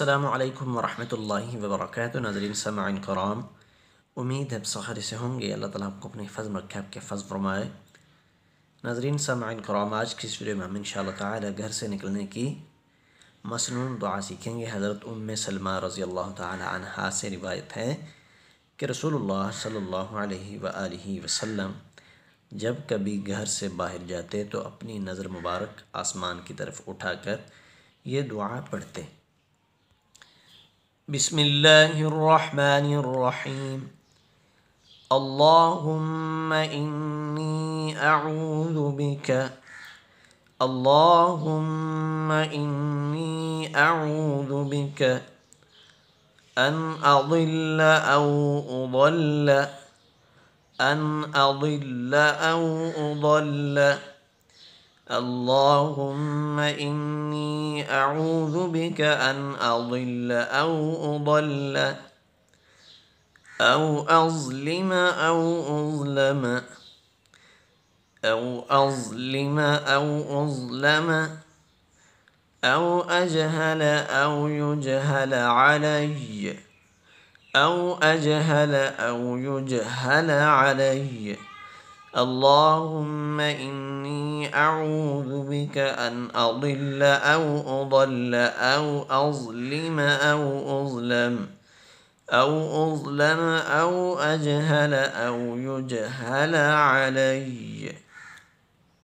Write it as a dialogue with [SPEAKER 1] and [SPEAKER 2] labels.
[SPEAKER 1] السلام علیکم ورحمۃ اللہ وبرکاتہ ناظرین سماعین سمعین امید ہے سخر سے ہوں گے اللہ تعالیٰ آپ کو اپنے فضم آپ کے فضل فرمائے ناظرین سمعین کرام آج کی میں ہم ان شاء اللہ قلعہ گھر سے نکلنے کی مصنون دعا سیکھیں گے حضرت ام سلمہ رضی اللہ تعالیٰ عنہ سے روایت ہے کہ رسول اللہ صلی اللہ علیہ وسلم جب کبھی گھر سے باہر جاتے تو اپنی نظر مبارک آسمان کی طرف اٹھا کر یہ دعا پڑھتے بسم الله الرحمن الرحيم اللهم إني أعوذ بك اللهم إني أعوذ بك أن أضل أو أضل أن أضل أو أضل, أن أضل أو أضل اللهم إني أعوذ بك أن أضل أو أضل أو أظلم أو أظلم أو أظلم أو أظلم أو أجهل أو يجهل علي أو أجهل أو يجهل علي اللهم إني أعوذ بك أن أضل أو أضل أو أظلم أو أظلم أو أظلم أو أجهل أو يجهل عليّ